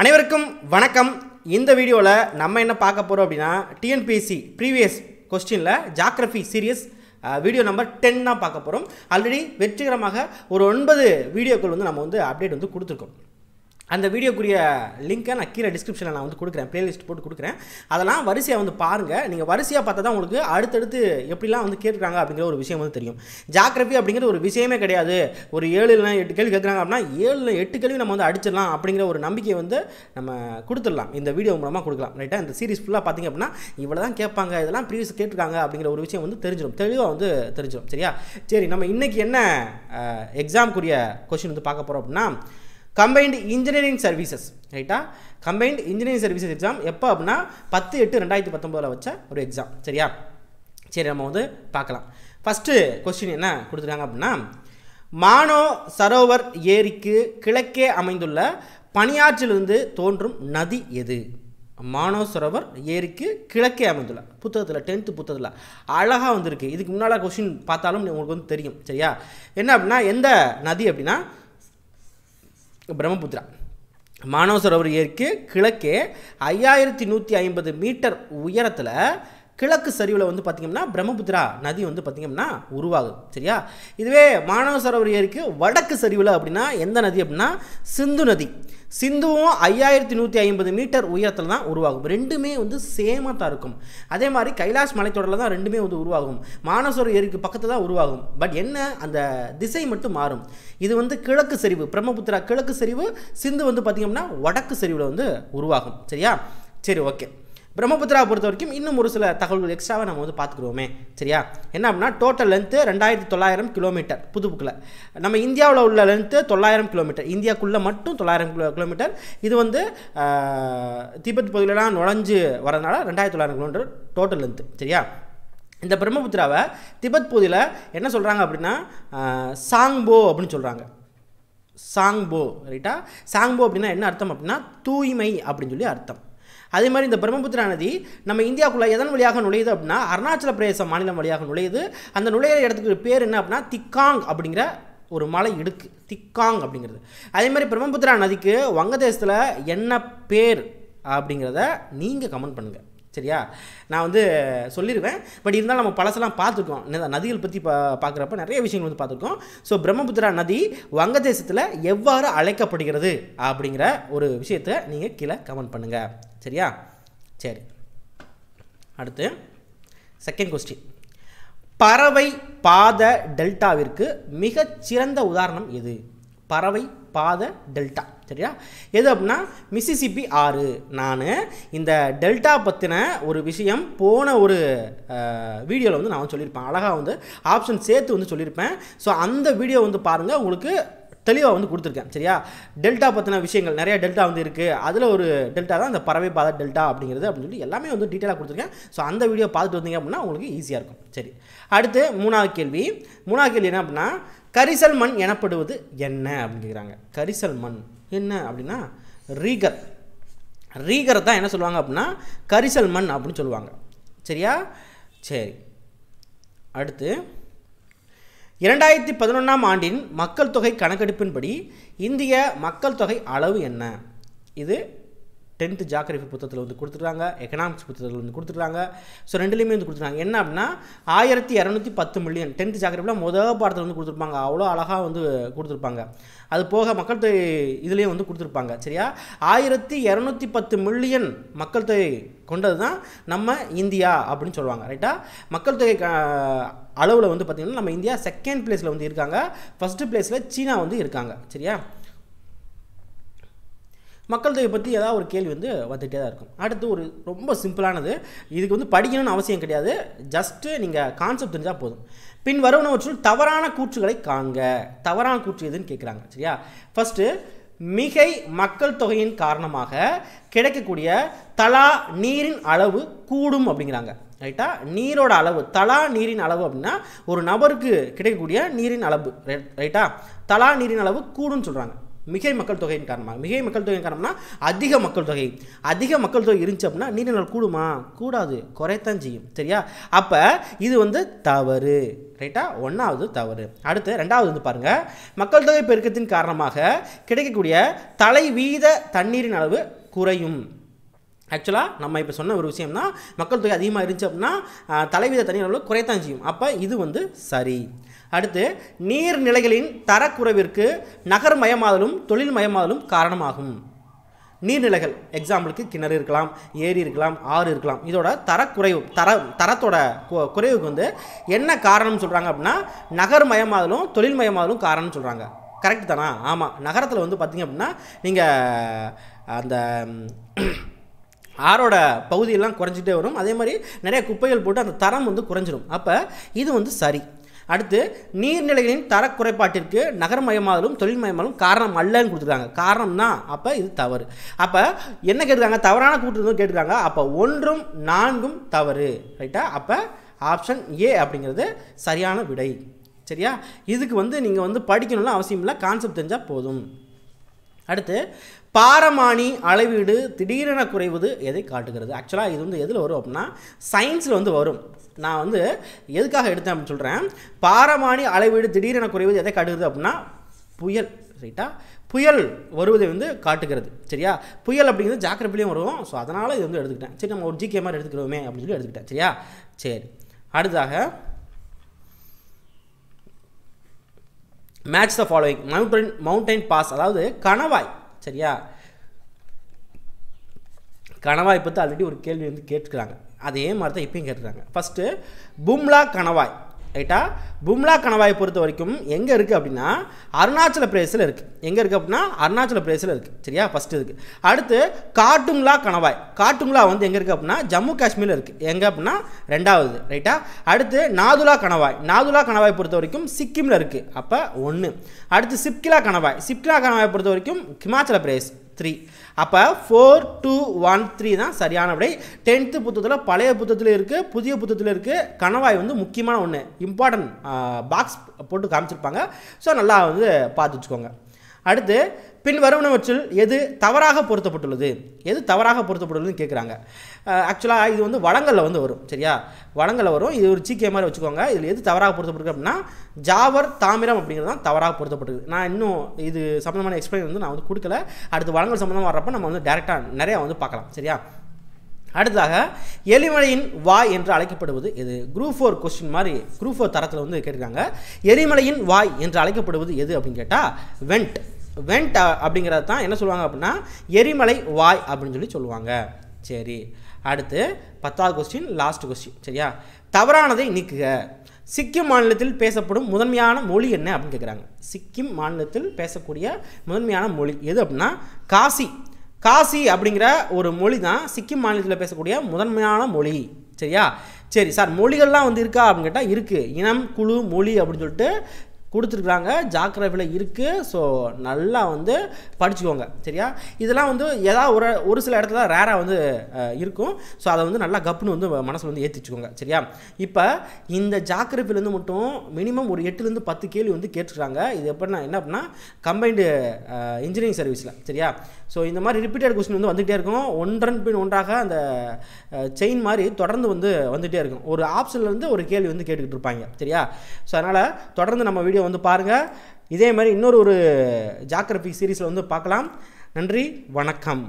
அனைவருக்கும் வணக்கம் இந்த வீடியோவில் நம்ம என்ன பார்க்க போகிறோம் அப்படின்னா டிஎன்பிஎஸ்சி ப்ரீவியஸ் கொஸ்டினில் geography series video number ten தான் பார்க்க போகிறோம் ஆல்ரெடி வெற்றிகரமாக ஒரு ஒன்பது வீடியோக்கள் வந்து நம்ம வந்து அப்டேட் வந்து கொடுத்துருக்கோம் அந்த வீடியோக்குரிய லிங்க்கை நான் கீழே டிஸ்கிரிப்ஷனில் நான் வந்து கொடுக்குறேன் ப்ளேலிஸ்ட் போட்டு கொடுக்குறேன் அதெல்லாம் வரிசையாக வந்து பாருங்கள் நீங்கள் வரிசையாக பார்த்தா தான் உங்களுக்கு அடுத்தடுத்து எப்படிலாம் வந்து கேட்குறாங்க அப்படிங்கிற ஒரு விஷயம் வந்து தெரியும் ஜாக்ரஃபி அப்படிங்கிற ஒரு விஷயமே கிடையாது ஒரு ஏழு இல்லை எட்டு கேள்வி கேட்குறாங்க அப்படின்னா ஏழு எட்டு கேள்வி நம்ம வந்து அடிச்சிடலாம் அப்படிங்கிற ஒரு நம்பிக்கையை வந்து நம்ம கொடுத்துடலாம் இந்த வீடியோ மூலமாக கொடுக்கலாம் ரைட்டாக இந்த சீரிஸ் ஃபுல்லாக பார்த்திங்க அப்படின்னா இவ்வளோ தான் கேட்பாங்க இதெல்லாம் ப்ரீவியஸ் கேட்டிருக்காங்க அப்படிங்கிற ஒரு விஷயம் வந்து தெரிஞ்சிடும் தெளிவாக வந்து தெரிஞ்சிடும் சரியா சரி நம்ம இன்றைக்கி என்ன எக்ஸாம்க்குரிய கொஷின் வந்து பார்க்க போகிறோம் அப்படின்னா கம்பைன்டு இன்ஜினியரிங் சர்வீசஸ் ரைட்டா கம்பைன்டு இன்ஜினியரிங் சர்வீசஸ் எக்ஸாம் எப்போ அப்படின்னா பத்து எட்டு ரெண்டாயிரத்தி பத்தொம்போதில் வச்ச ஒரு எக்ஸாம் சரியா சரி நம்ம வந்து பார்க்கலாம் ஃபஸ்ட்டு கொஸ்டின் என்ன கொடுத்துருக்காங்க அப்படின்னா மானோ சரோவர் ஏரிக்கு கிழக்கே அமைந்துள்ள பணியாற்றிலிருந்து தோன்றும் நதி எது மானோ சரோவர் ஏரிக்கு கிழக்கே அமைந்துள்ள புத்தகத்தில் டென்த்து புத்தகத்தில் அழகாக வந்திருக்கு இதுக்கு முன்னால் கொஷின் பார்த்தாலும் உங்களுக்கு வந்து தெரியும் சரியா என்ன அப்படின்னா எந்த நதி அப்படின்னா பிரம்மபுத்திரா மானவ சரோவர் ஏற்கு கிழக்கே ஐயாயிரத்தி நூற்றி ஐம்பது மீட்டர் உயரத்தில் கிழக்கு சரிவில் வந்து பார்த்திங்கன்னா பிரம்மபுத்திரா நதி வந்து பார்த்திங்கம்னா உருவாகும் சரியா இதுவே மாணவ சரோவர் ஏரிக்கு வடக்கு சரிவில் அப்படின்னா எந்த நதி அப்படின்னா சிந்து நதி சிந்துவும் ஐயாயிரத்தி நூற்றி ஐம்பது மீட்டர் உயரத்தில் தான் உருவாகும் ரெண்டுமே வந்து சேமாக தான் இருக்கும் அதே மாதிரி கைலாஷ் மலைத்தொடரில் தான் ரெண்டுமே வந்து உருவாகும் மானசோர் ஏரிக்கு பக்கத்தில் தான் உருவாகும் பட் என்ன அந்த திசை மட்டும் மாறும் இது வந்து கிழக்கு சரிவு பிரம்மபுத்திரா கிழக்கு சரிவு சிந்து வந்து பார்த்திங்கன்னா வடக்கு சரிவில் வந்து உருவாகும் சரியா சரி ஓகே பிரம்மபுத்திரா பொறுத்த வரைக்கும் இன்னும் ஒரு சில தகவல்கள் எக்ஸ்ட்ராவாக நம்ம வந்து பார்த்துக்குருவோமே சரியா என்ன அப்படின்னா டோட்டல் லென்த்து ரெண்டாயிரத்தி தொள்ளாயிரம் கிலோமீட்டர் புதுப்புக்கில் நம்ம இந்தியாவில் உள்ள லென்த்து தொள்ளாயிரம் கிலோமீட்டர் இந்தியாக்குள்ளே மட்டும் தொள்ளாயிரம் கிலோ கிலோமீட்டர் இது வந்து திபெத் பகுதியிலலாம் நுழைஞ்சு வரதுனால ரெண்டாயிரத்தி தொள்ளாயிரம் கிலோமீட்டர் டோட்டல் லென்த்து சரியா இந்த பிரம்மபுத்திராவை திபெத் பகுதியில் என்ன சொல்கிறாங்க அப்படின்னா சாங்போ அப்படின்னு சொல்கிறாங்க சாங்போ ரைட்டா சாங்போ அப்படின்னா என்ன அர்த்தம் அப்படின்னா தூய்மை அப்படின்னு சொல்லி அர்த்தம் அதே மாதிரி இந்த பிரம்மபுத்திரா நதி நம்ம இந்தியாவுக்குள்ளே எதன் வழியாக நுழையுது அப்படின்னா அருணாச்சல பிரதேச மாநிலம் வழியாக நுழையுது அந்த நுழையிற இடத்துக்கு பேர் என்ன அப்படின்னா திக்காங் அப்படிங்கிற ஒரு மலை இடுக்கு திக்காங் அப்படிங்கிறது அதே மாதிரி பிரம்மபுத்திரா நதிக்கு வங்கதேசத்தில் என்ன பேர் அப்படிங்கிறத நீங்கள் கமெண்ட் பண்ணுங்கள் சரியா நான் வந்து சொல்லிடுவேன் பட் இருந்தாலும் நம்ம பழசெல்லாம் பார்த்துருக்கோம் நதிகள் பற்றி பா பார்க்குறப்ப நிறைய விஷயங்கள் வந்து பார்த்துருக்கோம் ஸோ பிரம்மபுத்திரா நதி வங்கதேசத்தில் எவ்வாறு அழைக்கப்படுகிறது அப்படிங்கிற ஒரு விஷயத்தை நீங்கள் கீழே கமெண்ட் பண்ணுங்கள் சரியா சரி அடுத்து செகண்ட் கொஸ்டின் பறவை பாத டெல்டாவிற்கு மிகச்சிறந்த உதாரணம் எது பறவை பாத டெல்டா சரியா எது அப்படின்னா மிசிசிபி ஆறு நான் இந்த டெல்டா பற்றின ஒரு விஷயம் போன ஒரு வீடியோவில் வந்து நான் சொல்லியிருப்பேன் அழகாக வந்து ஆப்ஷன் சேர்த்து வந்து சொல்லியிருப்பேன் ஸோ அந்த வீடியோ வந்து பாருங்கள் உங்களுக்கு தெளிவாக வந்து கொடுத்துருக்கேன் சரியா டெல்டா பற்றின விஷயங்கள் நிறையா டெல்டா வந்து இருக்குது அதில் ஒரு டெல்டா தான் அந்த பறவை பாதை டெல்டா அப்படிங்கிறது அப்படின்னு சொல்லி எல்லாமே வந்து டீட்டெயிலாக கொடுத்துருக்கேன் ஸோ அந்த வீடியோ பார்த்துட்டு வந்தீங்க அப்படின்னா உங்களுக்கு ஈஸியாக இருக்கும் சரி அடுத்து மூணாவது கேள்வி மூணாவது கேள்வி என்ன அப்படின்னா கரிசல் மண் எனப்படுவது என்ன அப்படிங்கிறாங்க கரிசல் மண் என்ன அப்படின்னா ரீகர் ரீகரை தான் என்ன சொல்லுவாங்க அப்படின்னா கரிசல் மண் அப்படின்னு சொல்லுவாங்க சரியா சரி அடுத்து இரண்டாயிரத்தி பதினொன்றாம் ஆண்டின் மக்கள் தொகை கணக்கெடுப்பின்படி இந்திய மக்கள் தொகை அளவு என்ன இது டென்த்து ஜாகிரபி புத்தகத்தில் வந்து கொடுத்துருக்காங்க எக்கனாமிக்ஸ் புத்தகத்தில் வந்து கொடுத்துருக்காங்க ஸோ ரெண்டுலேயுமே வந்து கொடுத்துருக்காங்க என்ன அப்படின்னா ஆயிரத்தி இரநூத்தி பத்து மில்லியன் டென்த்து ஜாகிரபியில் முதல் பாடத்தில் வந்து கொடுத்துருப்பாங்க அவ்வளோ அழகாக வந்து கொடுத்துருப்பாங்க அது போக மக்கள் தொகை இதுலேயும் வந்து கொடுத்துருப்பாங்க சரியா ஆயிரத்தி இரநூத்தி பத்து மில்லியன் மக்கள் தொகை கொண்டது தான் நம்ம இந்தியா அப்படின்னு சொல்லுவாங்க ரைட்டா மக்கள் தொகை அளவில் வந்து பார்த்திங்கன்னா நம்ம இந்தியா செகண்ட் பிளேஸில் வந்து இருக்காங்க ஃபஸ்ட்டு பிளேஸில் சீனா வந்து இருக்காங்க சரியா மக்கள் தொகை பற்றி ஏதாவது ஒரு கேள்வி வந்து வந்துகிட்டே தான் இருக்கும் அடுத்து ஒரு ரொம்ப சிம்பிளானது இதுக்கு வந்து படிக்கணும்னு அவசியம் கிடையாது ஜஸ்ட்டு நீங்கள் கான்செப்ட் தெரிஞ்சால் போதும் பின் வருவனவற்றுள் தவறான கூற்றுகளை காங்க தவறான கூற்று எதுன்னு கேட்குறாங்க சரியா ஃபஸ்ட்டு மிகை மக்கள் தொகையின் காரணமாக கிடைக்கக்கூடிய தலா நீரின் அளவு கூடும் அப்படிங்கிறாங்க ரைட்டா நீரோட அளவு தலா நீரின் அளவு அப்படின்னா ஒரு நபருக்கு கிடைக்கக்கூடிய நீரின் அளவு ரைட்டா தலா நீரின் அளவு கூடும்னு சொல்கிறாங்க மிகை மக்கள் தொகையின் காரணமாக மிகை மக்கள் தொகையின் காரணம்னா அதிக மக்கள் தொகை அதிக மக்கள் தொகை இருந்துச்சு அப்படின்னா நீரினால் கூடுமா கூடாது குறைத்தான் செய்யும் சரியா அப்போ இது வந்து தவறு ரைட்டா ஒன்றாவது தவறு அடுத்து ரெண்டாவது வந்து பாருங்கள் மக்கள் தொகை பெருக்கத்தின் காரணமாக கிடைக்கக்கூடிய தலைவீத தண்ணீரின் அளவு குறையும் ஆக்சுவலாக நம்ம இப்போ சொன்ன ஒரு விஷயம்னா மக்கள் தொகை அதிகமாக இருந்துச்சு அப்படின்னா தலைவித தண்ணீர் அளவு குறைத்தான் செய்யும் அப்போ இது வந்து சரி அடுத்து நீர்நிலைகளின் தரக்குறைவிற்கு நகர்மயமாதலும் தொழில்மயமாதலும் காரணமாகும் நீர்நிலைகள் எக்ஸாம்பிளுக்கு கிணறு இருக்கலாம் ஏரி இருக்கலாம் ஆறு இருக்கலாம் இதோட தரக்குறைவு தர தரத்தோட குறைவுக்கு வந்து என்ன காரணம்னு சொல்கிறாங்க அப்படின்னா நகர்மயமாதலும் மயமாதலும் காரணம்னு சொல்கிறாங்க கரெக்ட் தானா ஆமாம் நகரத்தில் வந்து பார்த்திங்க அப்படின்னா நீங்கள் அந்த ஆரோட பகுதியெல்லாம் குறைஞ்சிட்டே வரும் அதே மாதிரி நிறைய குப்பைகள் போட்டு அந்த தரம் வந்து குறைஞ்சிடும் அப்போ இது வந்து சரி அடுத்து நீர்நிலைகளின் தரக்குறைபாட்டிற்கு நகரமயமாதலும் தொழில்மயமாலும் காரணம் அல்லன்னு கொடுத்துருக்காங்க காரணம்னா அப்போ இது தவறு அப்போ என்ன கேட்டுருக்காங்க தவறான கூட்டு கேட்டுருக்காங்க அப்போ ஒன்றும் நான்கும் தவறு ரைட்டா அப்போ ஆப்ஷன் ஏ அப்படிங்கிறது சரியான விடை சரியா இதுக்கு வந்து நீங்கள் வந்து படிக்கணும்னு அவசியம் இல்லை கான்செப்ட் தெரிஞ்சால் போதும் அடுத்து பாரமானி அளவீடு திடீரென குறைவது எதை காட்டுகிறது ஆக்சுவலாக இது வந்து எதில் வரும் அப்படின்னா சயின்ஸில் வந்து வரும் நான் வந்து எதுக்காக எடுத்தேன் அப்படின்னு சொல்கிறேன் பாரமானி அளவீடு திடீரென குறைவது எதை காட்டுகிறது அப்படின்னா புயல் ரைட்டா புயல் வருவதை வந்து காட்டுகிறது சரியா புயல் அப்படிங்கிறது ஜாக்கிரப்பிலையும் வரும் ஸோ அதனால் இது வந்து எடுத்துக்கிட்டேன் சரி நம்ம ஒரு ஜிகே மாதிரி எடுத்துக்கிறோமே அப்படின்னு சொல்லி எடுத்துக்கிட்டேன் சரியா சரி அடுத்ததாக match the following mountain mountain pass அதாவது கணவாய் சரியா கணவாய் பற்றி ஆல்ரெடி ஒரு கேள்வி வந்து கேட்டுக்கிறாங்க அதே மாதிரி தான் இப்பயும் கேட்டுக்கிறாங்க ஃபஸ்ட்டு பும்லா கணவாய் ரைட்டா பும்லா கணவாய் பொறுத்த வரைக்கும் எங்கே இருக்குது அப்படின்னா அருணாச்சல பிரதேசில் இருக்குது எங்கே இருக்குது அப்படின்னா அருணாச்சல பிரதேசில் இருக்குது சரியா ஃபஸ்ட்டு இருக்குது அடுத்து காட்டுங்லா கணவாய் காட்டுங்லா வந்து எங்கே இருக்குது அப்படின்னா ஜம்மு காஷ்மீரில் இருக்குது எங்கே அப்படின்னா ரெண்டாவது ரைட்டா அடுத்து நாதுலா கணவாய் நாதுலா கணவாய் பொறுத்த வரைக்கும் சிக்கிமில் இருக்குது அப்போ ஒன்று அடுத்து சிப்கிலா கணவாய் சிப்கிலா கணவாய் பொறுத்த வரைக்கும் ஹிமாச்சல பிரதேஷ் த்ரீ அப்போ ஃபோர் டூ ஒன் த்ரீ தான் சரியான விடை டென்த்து புத்தகத்தில் பழைய புத்தகத்தில் இருக்குது புதிய புத்தகத்தில் இருக்குது கணவாய் வந்து முக்கியமான ஒன்று இம்பார்ட்டன்ட் பாக்ஸ் போட்டு காமிச்சிருப்பாங்க ஸோ நல்லா வந்து பார்த்து வச்சுக்கோங்க அடுத்து பின் வருவனவற்றில் எது தவறாக பொருத்தப்பட்டுள்ளது எது தவறாக பொருத்தப்பட்டுள்ளதுன்னு கேட்குறாங்க ஆக்சுவலாக இது வந்து வளங்களில் வந்து வரும் சரியா வளங்களில் வரும் இது ஒரு சீக்கிய மாதிரி வச்சுக்கோங்க இதில் எது தவறாக பொருத்தப்பட்டு அப்படின்னா ஜாவர் தாமிரம் அப்படிங்கிறது தான் தவறாக பொருத்தப்பட்டிருக்கு நான் இன்னும் இது சம்மந்தமான எக்ஸ்பிளைன் வந்து நான் வந்து கொடுக்கல அடுத்து வளங்கள் சம்மந்தமாக வர்றப்ப நம்ம வந்து டேரெக்டாக நிறையா வந்து பார்க்கலாம் சரியா அடுத்ததாக எரிமலையின் வாய் என்று அழைக்கப்படுவது எது குரூப் ஃபோர் கொஸ்டின் மாதிரி குரூப் ஃபோர் தரத்தில் வந்து கேட்டிருக்காங்க எரிமலையின் வாய் என்று அழைக்கப்படுவது எது அப்படின்னு கேட்டால் வெண்ட் வெண்ட் அப்படிங்கிறது தான் என்ன சொல்லுவாங்க அப்படின்னா எரிமலை வாய் அப்படின்னு சொல்லி சொல்லுவாங்க சரி அடுத்து பத்தாவது கொஸ்டின் லாஸ்ட் கொஸ்டின் சரியா தவறானதை நீக்குக சிக்கிம் மாநிலத்தில் பேசப்படும் முதன்மையான மொழி என்ன அப்படின்னு கேட்குறாங்க சிக்கிம் மாநிலத்தில் பேசக்கூடிய முதன்மையான மொழி எது அப்படின்னா காசி காசி அப்படிங்கிற ஒரு மொழி தான் சிக்கிம் மாநிலத்தில் பேசக்கூடிய முதன்மையான மொழி சரியா சரி சார் மொழிகள்லாம் வந்து இருக்கா அப்படின்னு கேட்டால் இருக்குது இனம் குழு மொழி அப்படின்னு சொல்லிட்டு கொடுத்துருக்குறாங்க ஜாக்ரஃபியில் இருக்குது ஸோ நல்லா வந்து படிச்சுக்கோங்க சரியா இதெல்லாம் வந்து ஏதாவது ஒரு ஒரு சில இடத்துல தான் ரேராக வந்து இருக்கும் ஸோ அதை வந்து நல்லா கப்புன்னு வந்து மனசில் வந்து ஏற்றிச்சுக்கோங்க சரியா இப்போ இந்த ஜாக்ரஃபிலேருந்து மட்டும் மினிமம் ஒரு எட்டுலேருந்து பத்து கேள்வி வந்து கேட்டுருக்காங்க இது எப்படின்னா என்ன அப்படின்னா கம்பைண்டு இன்ஜினியரிங் சர்வீஸில் சரியா ஸோ இந்த மாதிரி ரிப்பீட்டட் கொஸ்டின் வந்து வந்துகிட்டே இருக்கும் ஒன்றன் பின் ஒன்றாக அந்த செயின் மாதிரி தொடர்ந்து வந்து வந்துகிட்டே இருக்கும் ஒரு ஆப்ஷன்லேருந்து ஒரு கேள்வி வந்து கேட்டுக்கிட்டு இருப்பாங்க சரியா ஸோ அதனால் தொடர்ந்து நம்ம வீடியோ வீடியோ வந்து பாருங்கள் இதே மாதிரி இன்னொரு ஒரு ஜாக்ரஃபி சீரீஸில் வந்து பார்க்கலாம் நன்றி வணக்கம்